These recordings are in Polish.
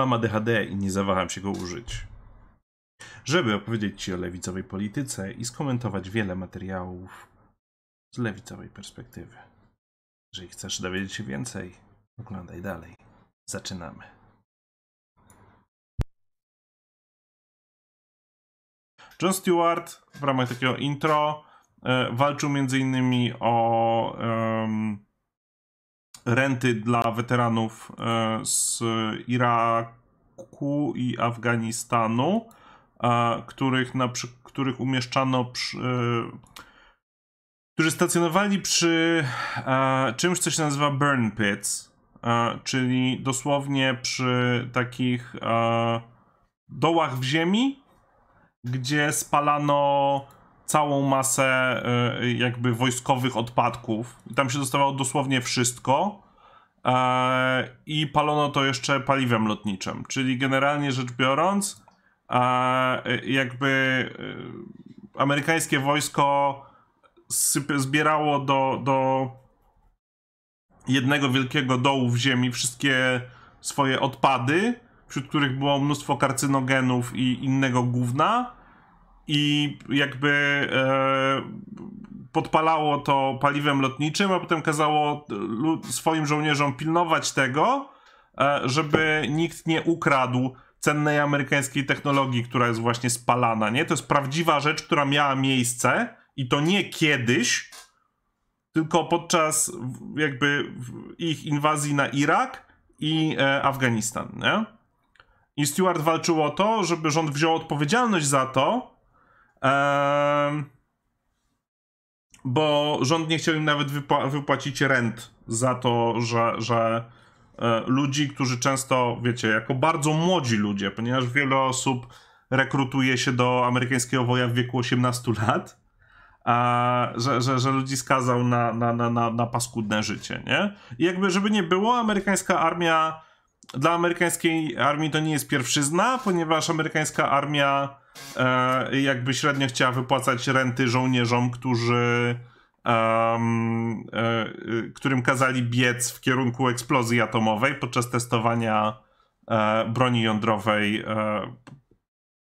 Mam ADHD i nie zawaham się go użyć. Żeby opowiedzieć Ci o lewicowej polityce i skomentować wiele materiałów z lewicowej perspektywy. Jeżeli chcesz dowiedzieć się więcej, oglądaj dalej. Zaczynamy. John Stewart w ramach takiego intro e, walczył między innymi o renty dla weteranów e, z Iraku i Afganistanu, e, których, na, których umieszczano przy, e, którzy stacjonowali przy czymś, co się nazywa burn pits, czyli dosłownie przy takich dołach w ziemi, gdzie spalano całą masę e, jakby wojskowych odpadków. Tam się dostawało dosłownie wszystko e, i palono to jeszcze paliwem lotniczym. Czyli generalnie rzecz biorąc, e, jakby amerykańskie wojsko zbierało do, do jednego wielkiego dołu w ziemi wszystkie swoje odpady, wśród których było mnóstwo karcynogenów i innego gówna i jakby e, podpalało to paliwem lotniczym, a potem kazało e, swoim żołnierzom pilnować tego, e, żeby nikt nie ukradł cennej amerykańskiej technologii, która jest właśnie spalana, nie? To jest prawdziwa rzecz, która miała miejsce i to nie kiedyś, tylko podczas jakby ich inwazji na Irak i Afganistan, nie? I Stewart walczył o to, żeby rząd wziął odpowiedzialność za to, bo rząd nie chciał im nawet wypła- wypłacić rent za to, że, że e, ludzi, którzy często, wiecie, jako bardzo młodzi ludzie, ponieważ wiele osób rekrutuje się do amerykańskiego woja w wieku 18 lat, a, że, że, że ludzi skazał na, na, na, na, na paskudne życie, nie? I jakby, żeby nie było, amerykańska armia, dla amerykańskiej armii to nie jest pierwszyzna, ponieważ amerykańska armia E, jakby średnio chciała wypłacać renty żołnierzom, którzy um, którym kazali biec w kierunku eksplozji atomowej podczas testowania broni jądrowej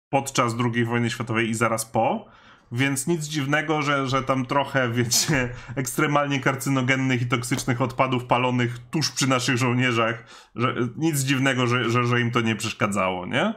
podczas II wojny światowej i zaraz po. Więc nic dziwnego, że, że tam trochę, wiecie, ekstremalnie karcynogennych i toksycznych odpadów palonych tuż przy naszych żołnierzach, że, nic dziwnego, że, że, że im to nie przeszkadzało, nie?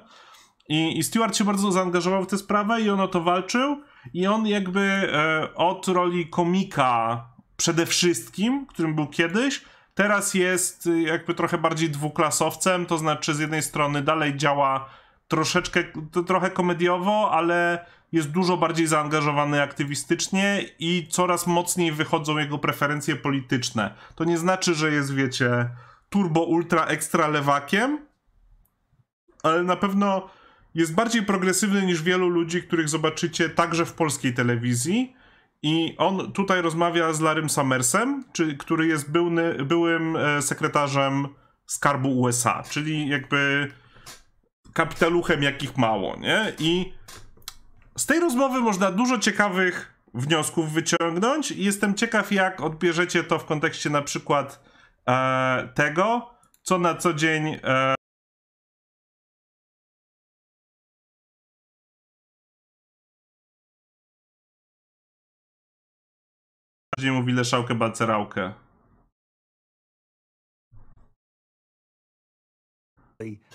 I, I Stewart się bardzo zaangażował w tę sprawę i on o to walczył. I on jakby e, od roli komika przede wszystkim, którym był kiedyś, teraz jest e, jakby trochę bardziej dwuklasowcem, to znaczy z jednej strony dalej działa troszeczkę, to trochę komediowo, ale jest dużo bardziej zaangażowany aktywistycznie i coraz mocniej wychodzą jego preferencje polityczne. To nie znaczy, że jest, wiecie, turbo, ultra, ekstra lewakiem, ale na pewno jest bardziej progresywny niż wielu ludzi, których zobaczycie także w polskiej telewizji. I on tutaj rozmawia z Larym Summersem, czy, który jest byłny, byłym e, sekretarzem skarbu USA, czyli jakby kapitaluchem jakich mało, nie? I z tej rozmowy można dużo ciekawych wniosków wyciągnąć. Jestem ciekaw, jak odbierzecie to w kontekście na przykład e, tego, co na co dzień e, nie mówi leszałkę, bacerałkę.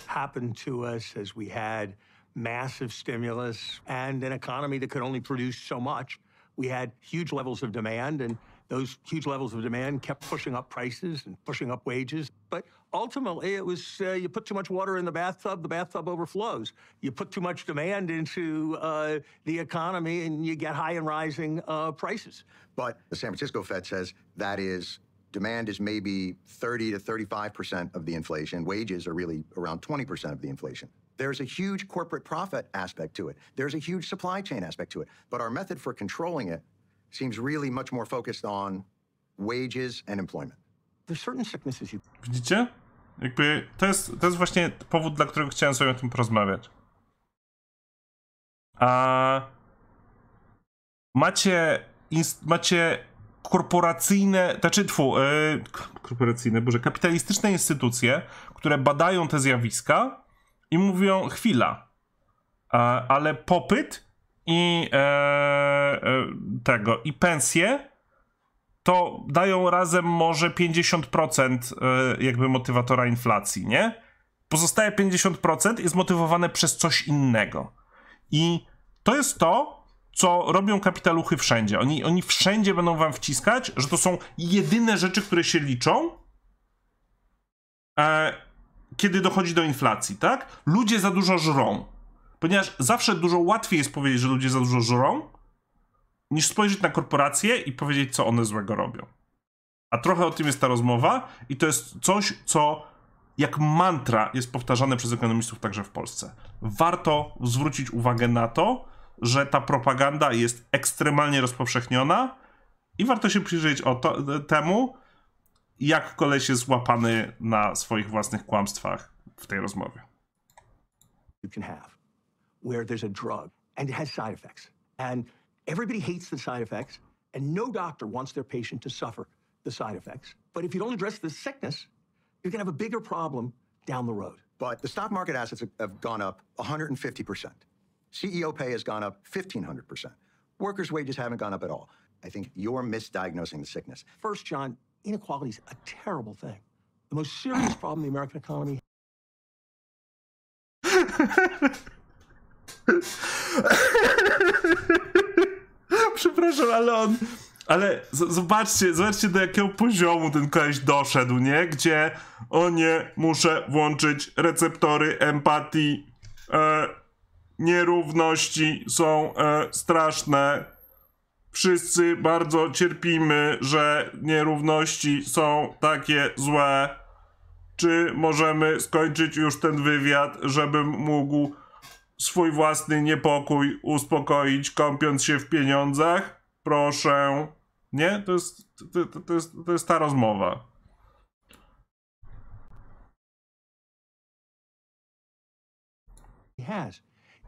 Happened to us as we had massive stimulus and an economy that could only produce so much. We had huge levels of demand and those huge levels of demand kept pushing up prices and pushing up wages. But ultimately, it was uh, you put too much water in the bathtub, the bathtub overflows. You put too much demand into uh, the economy, and you get high and rising uh, prices. But the San Francisco Fed says that is demand is maybe 30 to 35 percent of the inflation. Wages are really around 20 percent of the inflation. There's a huge corporate profit aspect to it. There's a huge supply chain aspect to it. But our method for controlling it seems really much more focused on wages and employment. There's certain sicknesses you... Widzicie? Jakby to jest, to jest właśnie powód, dla którego chciałem sobie o tym porozmawiać. A macie, inst, macie korporacyjne, znaczy tfu, yy, korporacyjne, boże, kapitalistyczne instytucje, które badają te zjawiska i mówią, chwila, a, ale popyt i e, e, tego, i pensje to dają razem może 50% e, jakby motywatora inflacji, nie? Pozostaje 50% jest motywowane przez coś innego. I to jest to, co robią kapitaluchy wszędzie. Oni, oni wszędzie będą wam wciskać, że to są jedyne rzeczy, które się liczą, e, kiedy dochodzi do inflacji, tak? Ludzie za dużo żrą. Ponieważ zawsze dużo łatwiej jest powiedzieć, że ludzie za dużo żrą, niż spojrzeć na korporacje i powiedzieć, co one złego robią. A trochę o tym jest ta rozmowa i to jest coś, co jak mantra jest powtarzane przez ekonomistów także w Polsce. Warto zwrócić uwagę na to, że ta propaganda jest ekstremalnie rozpowszechniona i warto się przyjrzeć o to, temu, jak koleś jest złapany na swoich własnych kłamstwach w tej rozmowie. You can have. where there's a drug and it has side effects. And everybody hates the side effects, and no doctor wants their patient to suffer the side effects. But if you don't address the sickness, you're going to have a bigger problem down the road. But the stock market assets have gone up 150%. CEO pay has gone up 1,500%. Workers' wages haven't gone up at all. I think you're misdiagnosing the sickness. First, John, inequality is a terrible thing. The most serious problem in the American economy. Przepraszam, ale on... Ale zobaczcie, zobaczcie do jakiego poziomu ten koleś doszedł, nie? Gdzie, o nie, muszę włączyć receptory empatii. E, nierówności są e, straszne. Wszyscy bardzo cierpimy, że nierówności są takie złe. Czy możemy skończyć już ten wywiad, żebym mógł swój własny niepokój uspokoić, kąpiąc się w pieniądzach? Proszę. Nie? To jest, to, to jest, to jest ta rozmowa. has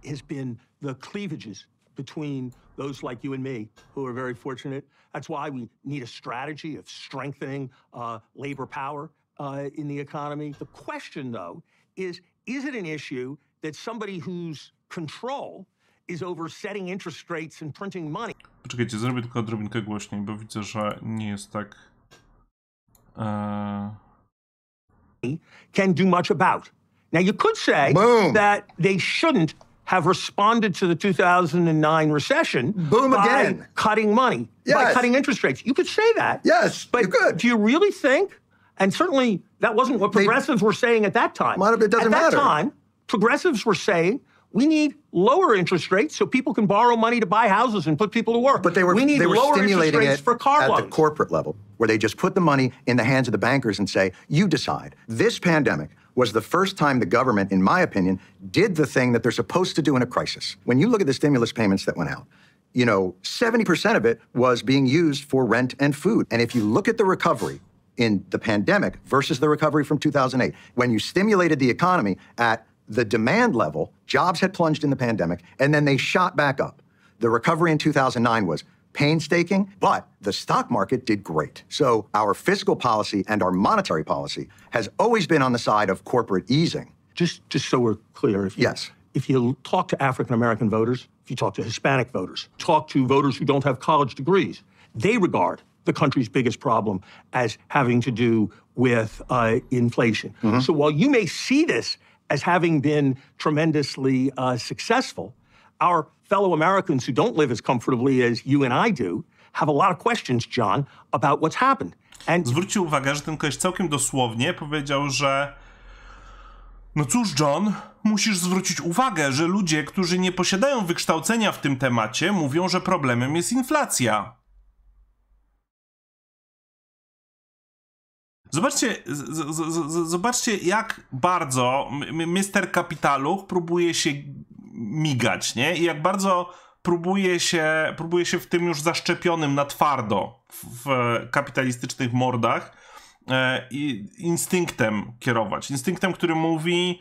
has been the cleavages between those like you and me who are very fortunate. That's why we need a strategy of strengthening uh, labor power uh, in the economy. The question, though, is is it an issue that somebody whose control is over setting interest rates and printing money. Poczekajcie, zrobię tylko dróbinkę głośniej, bo widzę, że nie jest tak. Uh... Can do much about. Now you could say Boom. that they shouldn't have responded to the 2009 recession Boom by again. cutting money, yes. by cutting interest rates. You could say that. Yes, but you could. do you really think? And certainly that wasn't what progressives they, were saying at that time. Might have, it doesn't at that matter. time, progressives were saying we need lower interest rates so people can borrow money to buy houses and put people to work. But they were we need they were lower stimulating interest rates it for car at loans. the corporate level, where they just put the money in the hands of the bankers and say, "You decide." This pandemic was the first time the government, in my opinion, did the thing that they're supposed to do in a crisis. When you look at the stimulus payments that went out, you know, 70% of it was being used for rent and food. And if you look at the recovery in the pandemic versus the recovery from 2008, when you stimulated the economy at the demand level, jobs had plunged in the pandemic, and then they shot back up. The recovery in 2009 was painstaking, but the stock market did great. So our fiscal policy and our monetary policy has always been on the side of corporate easing. Just, just so we're clear. If you, yes. If you talk to African American voters, if you talk to Hispanic voters, talk to voters who don't have college degrees, they regard the country's biggest problem as having to do with uh, inflation. Mm-hmm. So while you may see this as having been tremendously uh, successful, our fellow Americans who don't live as comfortably as you and I do have a lot of questions, John, about what's happened. And Zwróćcie uwagę, że ten ktoś całkiem dosłownie powiedział, że no cóż, John, musisz zwrócić uwagę, że ludzie, którzy nie posiadają wykształcenia w tym temacie, mówią, że problemem jest inflacja. Zobaczcie, zobaczcie jak bardzo Mister Kapitaluch próbuje się migać, nie? I jak bardzo próbuje się, próbuje się w tym już zaszczepionym na twardo w, w kapitalistycznych mordach e, instynktem kierować. Instynktem, który mówi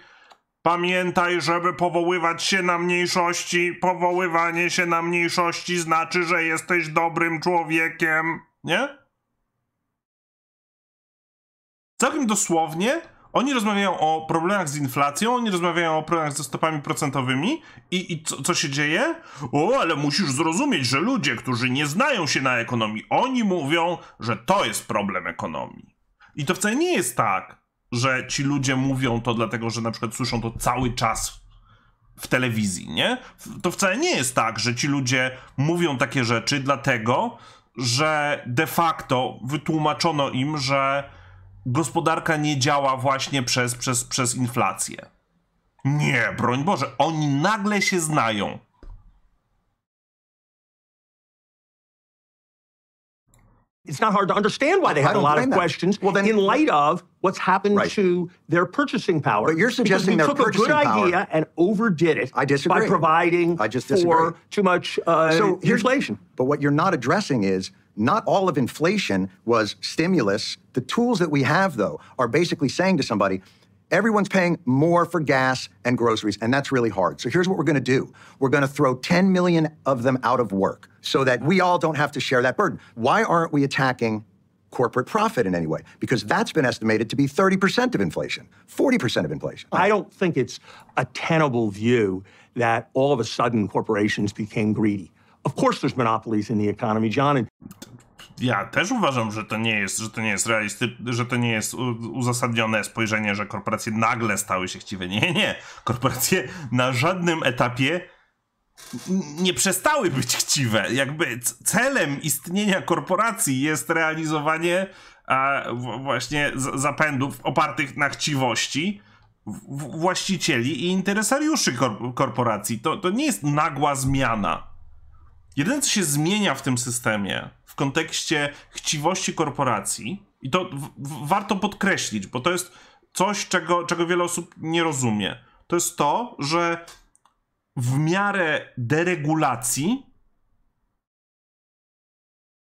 pamiętaj, żeby powoływać się na mniejszości, powoływanie się na mniejszości znaczy, że jesteś dobrym człowiekiem, nie? całkiem dosłownie oni rozmawiają o problemach z inflacją, oni rozmawiają o problemach ze stopami procentowymi i, i co, co, się dzieje? O, ale musisz zrozumieć, że ludzie, którzy nie znają się na ekonomii, oni mówią, że to jest problem ekonomii. I to wcale nie jest tak, że ci ludzie mówią to dlatego, że na przykład słyszą to cały czas w telewizji, nie? To wcale nie jest tak, że ci ludzie mówią takie rzeczy dlatego, że de facto wytłumaczono im, że gospodarka nie działa właśnie przez, przez, przez inflację. Nie, broń Boże, oni nagle się znają. it's not hard to understand why they have a lot of questions well, then, in light of what's happened right. to their purchasing power. But you're suggesting they took a good power. idea and overdid it. I disagree. By providing I just disagree. for too much uh, so inflation. But what you're not addressing is not all of inflation was stimulus. The tools that we have, though, are basically saying to somebody, Everyone's paying more for gas and groceries, and that's really hard. So here's what we're going to do. We're going to throw 10 million of them out of work so that we all don't have to share that burden. Why aren't we attacking corporate profit in any way? Because that's been estimated to be 30% of inflation, 40% of inflation. I don't think it's a tenable view that all of a sudden corporations became greedy. Of course there's monopolies in the economy, John. And ja też uważam, że to nie jest, że to nie jest realistyczne, że to nie jest uzasadnione spojrzenie, że korporacje nagle stały się chciwe. Nie, nie. Korporacje na żadnym etapie nie przestały być chciwe. Jakby celem istnienia korporacji jest realizowanie a, właśnie zapędów opartych na chciwości właścicieli i interesariuszy korporacji. To, to nie jest nagła zmiana. Jedyne, co się zmienia w tym systemie w kontekście chciwości korporacji, i to w, w, warto podkreślić, bo to jest coś, czego, czego wiele osób nie rozumie, to jest to, że w miarę deregulacji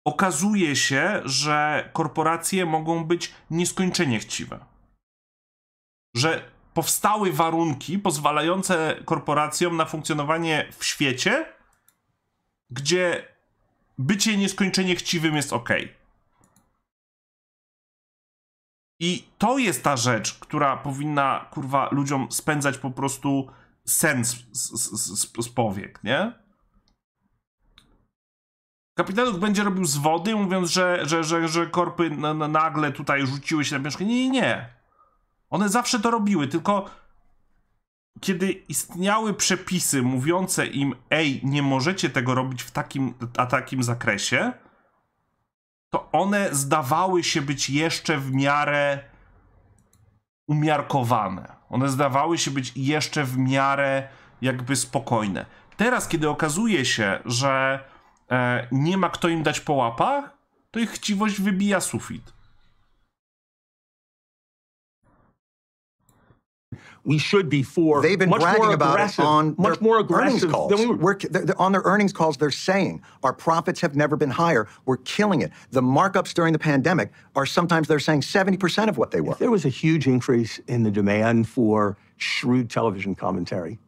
okazuje się, że korporacje mogą być nieskończenie chciwe. Że powstały warunki pozwalające korporacjom na funkcjonowanie w świecie, gdzie bycie nieskończenie chciwym jest ok. I to jest ta rzecz, która powinna, kurwa, ludziom spędzać po prostu sens z, z, z, z powiek, nie? Kapitanuk będzie robił z wody, mówiąc, że, że, że, że korpy nagle tutaj rzuciły się na piążkę. Nie, nie, nie. One zawsze to robiły, tylko kiedy istniały przepisy mówiące im, ej, nie możecie tego robić w takim, a takim zakresie, to one zdawały się być jeszcze w miarę umiarkowane. One zdawały się być jeszcze w miarę jakby spokojne. Teraz, kiedy okazuje się, że e, nie ma kto im dać po łapach, to ich chciwość wybija sufit. we should be for. They've been much bragging about it on much more earnings calls. Than we were. We're, they're, on their earnings calls, they're saying our profits have never been higher. We're killing it. The markups during the pandemic are sometimes they're saying 70% of what they were. If there was a huge increase in the demand for shrewd television commentary.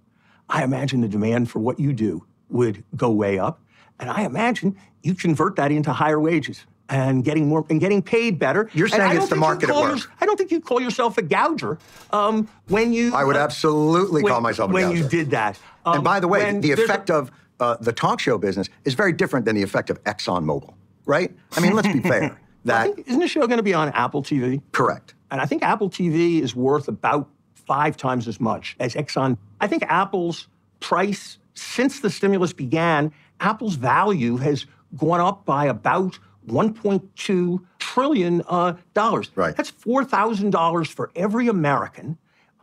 I imagine the demand for what you do would go way up. And I imagine you convert that into higher wages and getting more and getting paid better. You're saying it's the market at work. Your, I don't think you call yourself a gouger um, when you. I would uh, absolutely when, call myself a when gouger. you did that. Um, and by the way, the effect of uh, the talk show business is very different than the effect of ExxonMobil, right? I mean, let's be fair. That think, isn't the show going to be on Apple TV? Correct. And I think Apple TV is worth about five times as much as Exxon. I think Apple's price since the stimulus began, Apple's value has gone up by about $1.2 trillion. Uh, Right. That's $4,000 for every American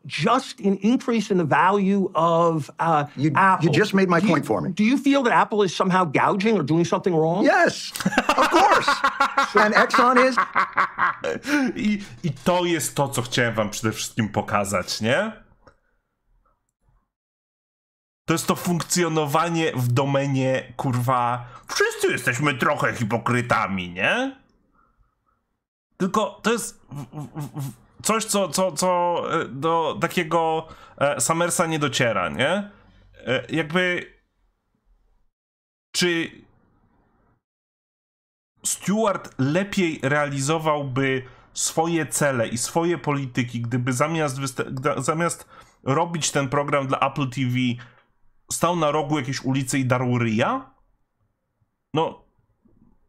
just an increase in the value of uh, you, Apple. You just made my do point you, for me. Do you feel that Apple is somehow gouging or doing something wrong? Yes, of course. and Exxon is. I, I to jest to, co chciałem wam przede wszystkim pokazać, nie? To jest to funkcjonowanie w domenie, kurwa, wszyscy jesteśmy trochę hipokrytami, nie? Tylko to jest coś, co, co, co e, do takiego e, samersa nie dociera, nie? E, jakby czy Stewart lepiej realizowałby swoje cele i swoje polityki, gdyby zamiast, zamiast robić ten program dla Apple TV, stał na rogu jakiejś ulicy i darł ryja? No,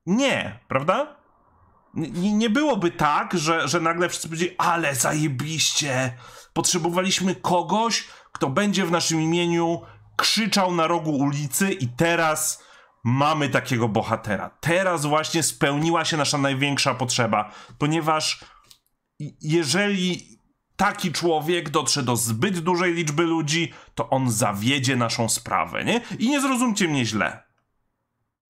nie, prawda? N nie byłoby tak, że, że nagle wszyscy powiedzieli, ale zajebiście, potrzebowaliśmy kogoś, kto będzie w naszym imieniu krzyczał na rogu ulicy i teraz mamy takiego bohatera. Teraz właśnie spełniła się nasza największa potrzeba, ponieważ jeżeli taki człowiek dotrze do zbyt dużej liczby ludzi, to on zawiedzie naszą sprawę, nie? I nie zrozumcie mnie źle.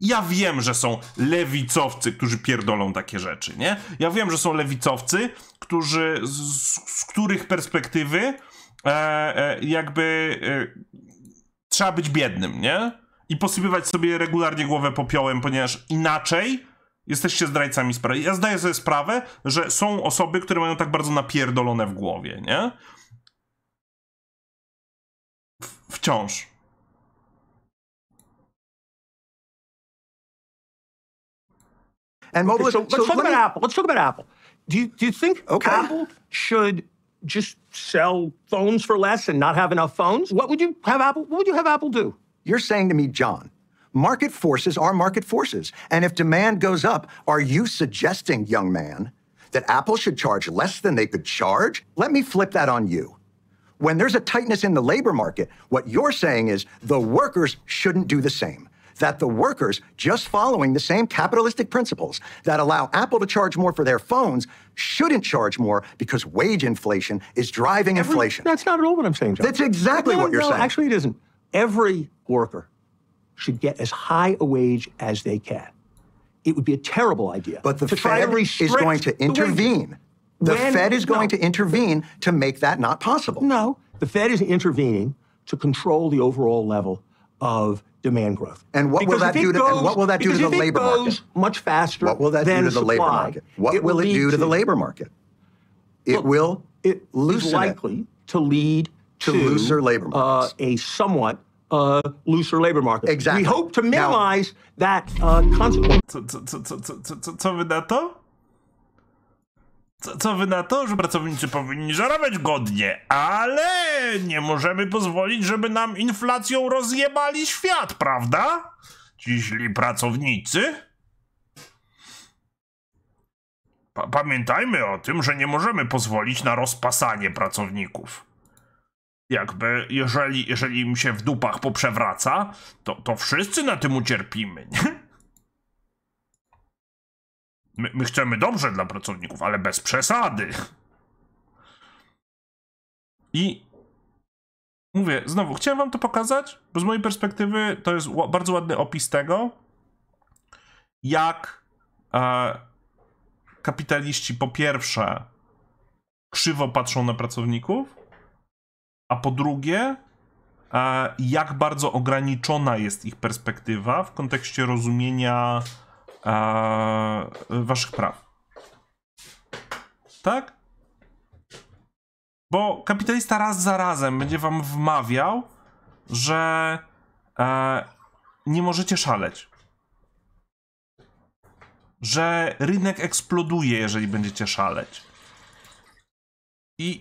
Ja wiem, że są lewicowcy, którzy pierdolą takie rzeczy, nie? Ja wiem, że są lewicowcy, którzy, z, z których perspektywy e, e, jakby e, trzeba być biednym, nie? I posypywać sobie regularnie głowę popiołem, ponieważ inaczej Jesteście zdrajcami sprawy. Ja zdaję sobie sprawę, że są osoby, które mają tak bardzo napierdolone w głowie, nie? W wciąż. And okay, so let's so talk me... Apple. Let's talk about Apple. Do you, do you think okay. Apple should just sell phones for less and not have enough phones? What would you have Apple? What would you have Apple do? You're saying to me, John, Market forces are market forces. And if demand goes up, are you suggesting, young man, that Apple should charge less than they could charge? Let me flip that on you. When there's a tightness in the labor market, what you're saying is the workers shouldn't do the same. That the workers, just following the same capitalistic principles that allow Apple to charge more for their phones, shouldn't charge more because wage inflation is driving Every, inflation. That's not at all what I'm saying, John. That's exactly no, what you're no, saying. Actually, it isn't. Every worker should get as high a wage as they can. It would be a terrible idea. But the to Fed to is going to intervene. The, when, Fed is going no, to intervene to make that not possible. No, the Fed is intervening to control the overall level of demand growth. And what because will that do to goes, and what will that do to the labor market? Much faster. What will that do to the labor market? What it will it do to, to, the labor market? It look, will it loosen likely it to lead to, to looser labor uh, markets. Uh, a somewhat Uh, looser labor market. Exactly. We hope to minimize that uh, consequence. Co, co, co, co, co, co, co wy na to? Co, co wy na to, że pracownicy powinni zarabiać godnie, ale nie możemy pozwolić, żeby nam inflacją rozjebali świat, prawda? Ciśli pracownicy? Pa pamiętajmy o tym, że nie możemy pozwolić na rozpasanie pracowników jakby jeżeli, jeżeli im się w dupach poprzewraca, to, to wszyscy na tym ucierpimy, nie? My, my chcemy dobrze dla pracowników, ale bez przesady. I mówię, znowu, chciałem wam to pokazać, bo z mojej perspektywy to jest bardzo ładny opis tego, jak e, kapitaliści po pierwsze krzywo patrzą na pracowników, a po drugie, e, jak bardzo ograniczona jest ich perspektywa w kontekście rozumienia e, waszych praw. Tak? Bo kapitalista raz za razem będzie wam wmawiał, że e, nie możecie szaleć. Że rynek eksploduje, jeżeli będziecie szaleć. I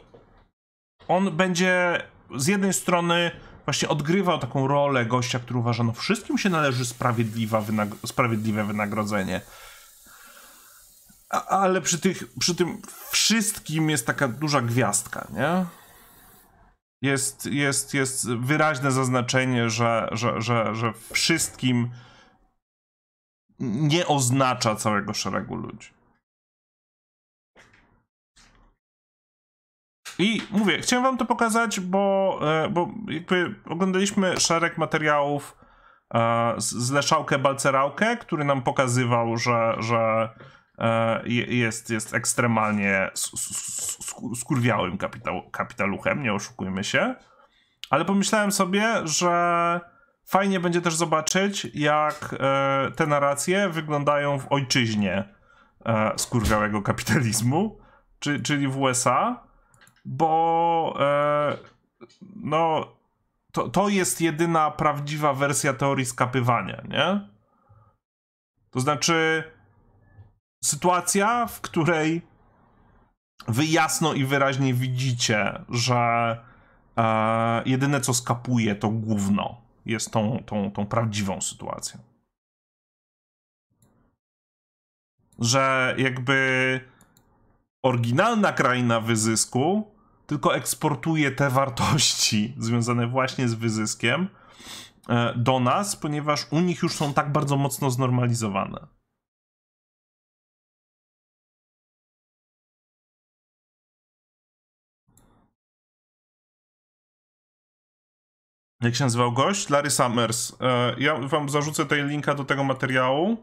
on będzie z jednej strony właśnie odgrywał taką rolę gościa, który uważa, no wszystkim się należy sprawiedliwa wynag sprawiedliwe wynagrodzenie. A, ale przy, tych, przy tym wszystkim jest taka duża gwiazdka, nie? Jest, jest, jest wyraźne zaznaczenie, że, że, że, że wszystkim nie oznacza całego szeregu ludzi. I mówię, chciałem wam to pokazać, bo, e, bo jakby oglądaliśmy szereg materiałów e, z Leszałkę Balcerałkę, który nam pokazywał, że, że e, jest, jest ekstremalnie skurwiałym kapitał, kapitaluchem, nie oszukujmy się. Ale pomyślałem sobie, że fajnie będzie też zobaczyć, jak te narracje wyglądają w ojczyźnie skurwiałego kapitalizmu, czyli w USA bo e, no, to, to jest jedyna prawdziwa wersja teorii skapywania, nie? To znaczy, sytuacja, w której wy jasno i wyraźnie widzicie, że e, jedyne co skapuje to gówno jest tą, tą, tą prawdziwą sytuacją. Że jakby oryginalna kraina wyzysku tylko eksportuje te wartości związane właśnie z wyzyskiem e, do nas, ponieważ u nich już są tak bardzo mocno znormalizowane. Jak się nazywał gość? Larry Summers. E, ja wam zarzucę tutaj linka do tego materiału,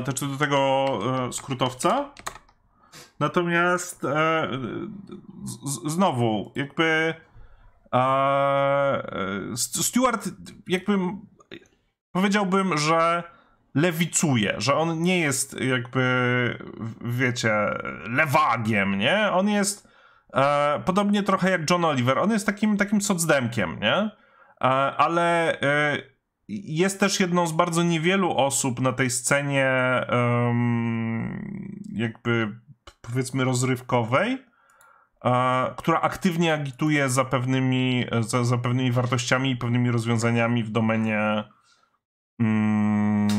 znaczy do tego skrótowca. Natomiast e, z, znowu, jakby e, Stewart, jakby powiedziałbym, że lewicuje, że on nie jest jakby, wiecie, lewagiem, nie? On jest e, podobnie trochę jak John Oliver, on jest takim, takim socdemkiem, nie? E, ale e, jest też jedną z bardzo niewielu osób na tej scenie um, jakby powiedzmy rozrywkowej, e, która aktywnie agituje za pewnymi, za, za pewnymi wartościami i pewnymi rozwiązaniami w domenie mm,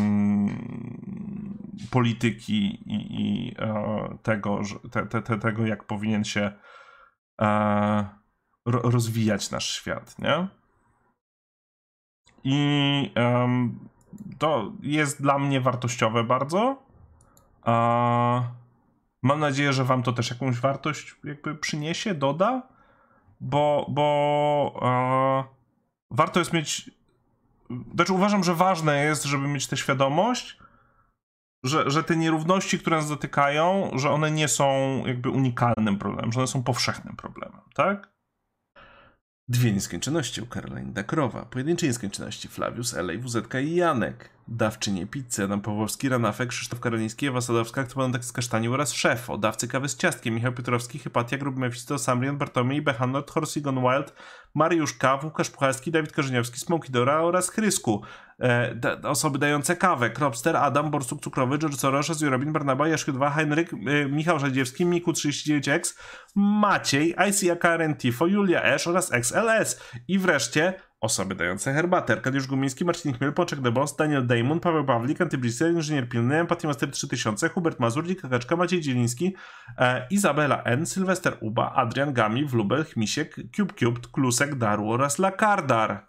polityki i, i e, tego, że, te, te, tego, jak powinien się e, rozwijać nasz świat, nie? I um, to jest dla mnie wartościowe bardzo. E, Mam nadzieję, że wam to też jakąś wartość jakby przyniesie, doda, bo, bo e, warto jest mieć. Znaczy uważam, że ważne jest, żeby mieć tę świadomość, że, że te nierówności, które nas dotykają, że one nie są jakby unikalnym problemem, że one są powszechnym problemem, tak? Dwie nieskończoności u Caroline Dakrowa, pojedynczej nieskończoności Flavius, Elej, WZK i Janek, dawczynie pizzy, Adam Pawłowski, Ranafek, Krzysztof Karoliński, Ewa Sadowska, Aktualnotek z Kasztaniu oraz Szef, dawcy kawy z ciastkiem, Michał Piotrowski, Hypatia, Gruby Mefisto, Samrian, Bartomiej, Behanort Horsey, Horse, Wild, Mariusz K., Łukasz Pucharski, Dawid Korzeniowski, Smoki Dora oraz Chrysku. E, osoby dające kawę, Kropster, Adam, Borsuk Cukrowy, George Sorosza, Jurabin, Barnaba, Jaszky 2, Henryk, e, Michał Żadziewski, Miku39X, Maciej, ICAKRN Tifo, Julia Esz oraz XLS. I wreszcie Osoby dające herbatę. Arkadiusz Gumiński, Marcin Chmiel, Poczek The Boss, Daniel Damon, Paweł Pawlik, Antyblisser, Inżynier Pilny, Empathy Master 3000, Hubert Mazur, Kakaczka, Maciej Dzieliński, e, Izabela N, Sylwester Uba, Adrian Gami, Wlubel, Chmisiek, Cube Cube, Klusek, Daru oraz Lakardar.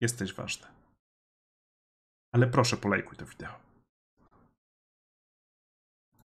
Jesteś ważny. Ale proszę polejkuj to wideo.